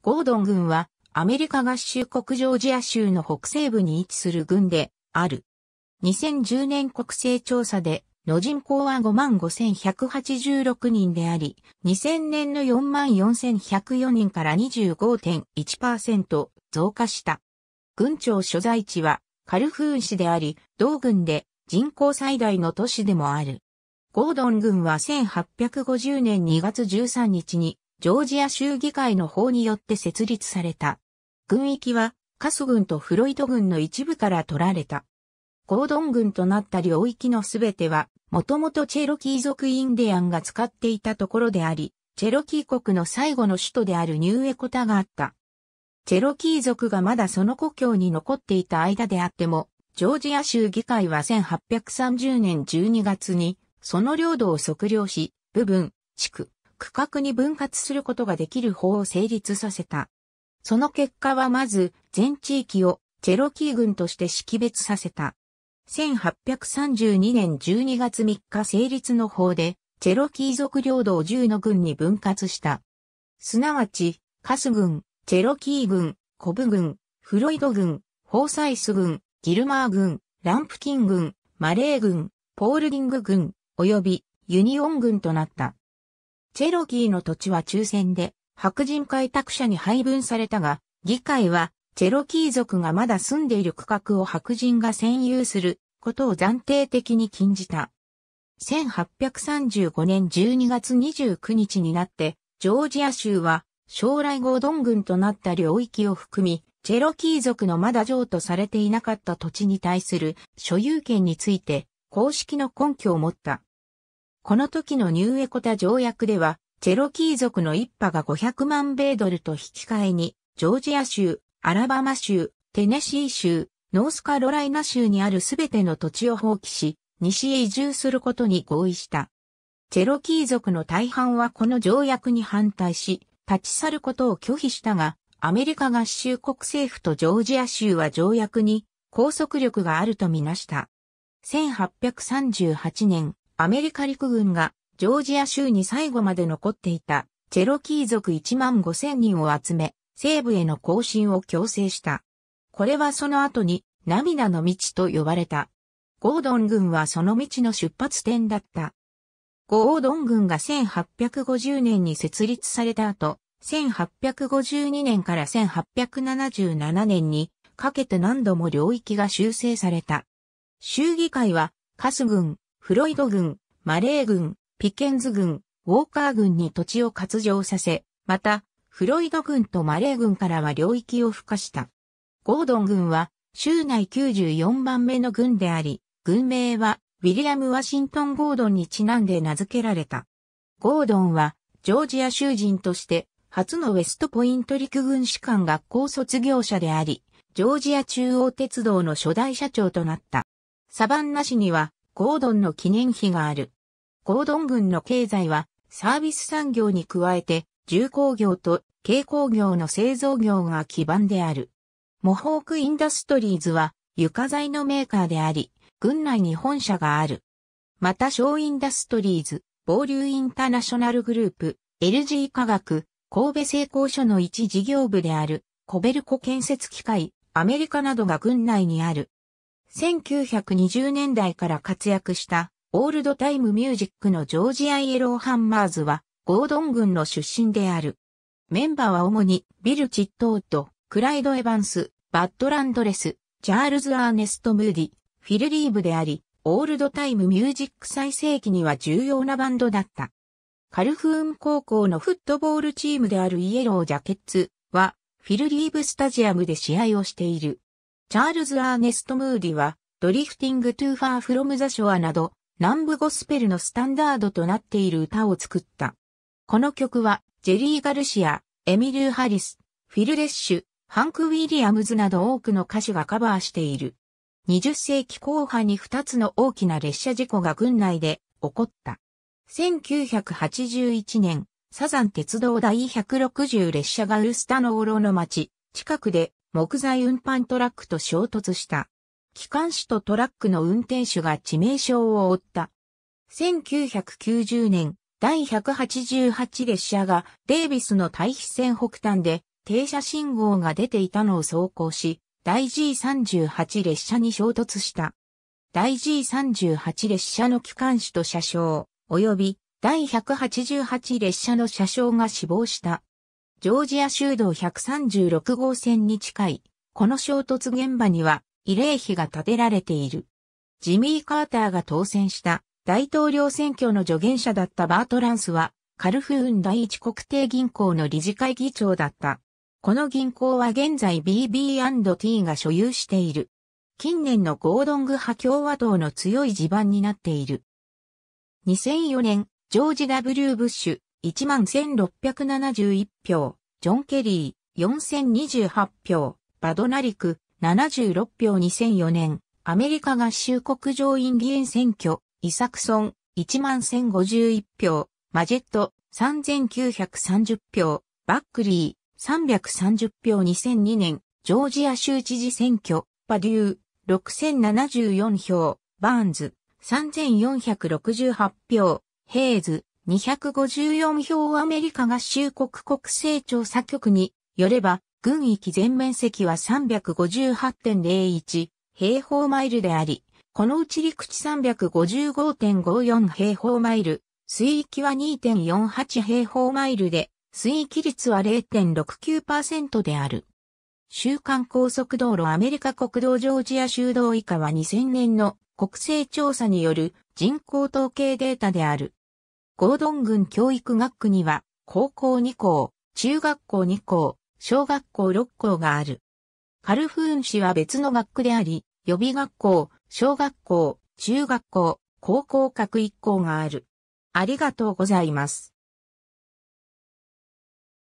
ゴードン軍はアメリカ合衆国ジョージア州の北西部に位置する軍である。2010年国勢調査での人口は55,186人であり、2000年の44,104人から25.1%増加した。軍庁所在地はカルフーン市であり、同軍で人口最大の都市でもある。ゴードン軍は1850年2月13日にジョージア州議会の法によって設立された。軍域は、カス軍とフロイト軍の一部から取られた。ゴードン軍となった領域のすべては、もともとチェロキー族インディアンが使っていたところであり、チェロキー国の最後の首都であるニューエコタがあった。チェロキー族がまだその故郷に残っていた間であっても、ジョージア州議会は1830年12月に、その領土を測量し、部分、地区、区画に分割することができる法を成立させた。その結果はまず、全地域をチェロキー軍として識別させた。1832年12月3日成立の法で、チェロキー族領土を10の軍に分割した。すなわち、カス軍、チェロキー軍、コブ軍、フロイド軍、ホーサイス軍、ギルマー軍、ランプキン軍、マレー軍、ポールディング軍、及びユニオン軍となった。チェロキーの土地は抽選で白人開拓者に配分されたが、議会はチェロキー族がまだ住んでいる区画を白人が占有することを暫定的に禁じた。1835年12月29日になって、ジョージア州は将来ゴードン軍となった領域を含み、チェロキー族のまだ譲渡されていなかった土地に対する所有権について公式の根拠を持った。この時のニューエコタ条約では、チェロキー族の一派が500万米ドルと引き換えに、ジョージア州、アラバマ州、テネシー州、ノースカロライナ州にあるすべての土地を放棄し、西へ移住することに合意した。チェロキー族の大半はこの条約に反対し、立ち去ることを拒否したが、アメリカ合衆国政府とジョージア州は条約に拘束力があるとみなした。1838年、アメリカ陸軍がジョージア州に最後まで残っていたチェロキー族1万5千人を集め、西部への行進を強制した。これはその後に涙の道と呼ばれた。ゴードン軍はその道の出発点だった。ゴードン軍が1850年に設立された後、1852年から1877年にかけて何度も領域が修正された。州議会は、カス軍、フロイド軍、マレー軍、ピケンズ軍、ウォーカー軍に土地を割譲させ、また、フロイド軍とマレー軍からは領域を付加した。ゴードン軍は、州内94番目の軍であり、軍名は、ウィリアム・ワシントン・ゴードンにちなんで名付けられた。ゴードンは、ジョージア州人として、初のウェストポイント陸軍士官学校卒業者であり、ジョージア中央鉄道の初代社長となった。サバンナ市には、ゴードンの記念碑がある。ゴードン郡の経済はサービス産業に加えて重工業と軽工業の製造業が基盤である。モホークインダストリーズは床材のメーカーであり、郡内に本社がある。また、ショーインダストリーズ、ボーリューインターナショナルグループ、LG 科学、神戸製鋼所の一事業部である、コベルコ建設機械、アメリカなどが郡内にある。1920年代から活躍したオールドタイムミュージックのジョージア・イエローハンマーズはゴードン軍の出身である。メンバーは主にビル・チットウッド、クライド・エヴァンス、バッド・ランドレス、チャールズ・アーネスト・ムーディ、フィル・リーブであり、オールドタイムミュージック最盛期には重要なバンドだった。カルフーン高校のフットボールチームであるイエロージャケッツは、フィルリーブスタジアムで試合をしている。チャールズ・アーネスト・ムーディは、ドリフティング・トゥ・ファー・フロム・ザ・ショアなど、南部ゴスペルのスタンダードとなっている歌を作った。この曲は、ジェリー・ガルシア、エミリュー・ハリス、フィル・レッシュ、ハンク・ウィリアムズなど多くの歌手がカバーしている。20世紀後半に2つの大きな列車事故が軍内で起こった。1981年、サザン鉄道第160列車がウルスタノーロの町、近くで木材運搬トラックと衝突した。機関士とトラックの運転手が致命傷を負った。1990年、第188列車がデイビスの対比線北端で停車信号が出ていたのを走行し、第 G38 列車に衝突した。第 G38 列車の機関士と車掌、及び第188列車の車掌が死亡した。ジョージア州道136号線に近い、この衝突現場には慰霊碑が建てられている。ジミー・カーターが当選した大統領選挙の助言者だったバートランスは、カルフーン第一国定銀行の理事会議長だった。この銀行は現在 BB&T が所有している。近年のゴードング派共和党の強い地盤になっている。2004年、ジョージ・ W・ ブッシュ、11,671票、ジョン・ケリー、4,028票、バドナリク、76票2004年、アメリカ合衆国上院議員選挙、イサクソン、11,051票、マジェット、3,930票、バックリー、330票2002年、ジョージア州知事選挙、パデュー、6,074票、バーンズ、3,468票、ヘイズ、254票アメリカ合衆国国勢調査局によれば、軍域全面積は358.01平方マイルであり、このうち陸地355.54平方マイル、水域は2.48平方マイルで、水域率は0.69%である。週間高速道路アメリカ国道ジョージア州道以下は2000年の国勢調査による人口統計データである。ゴードン郡教育学区には、高校2校、中学校2校、小学校6校がある。カルフーン市は別の学区であり、予備学校、小学校、中学校、高校各1校がある。ありがとうございます。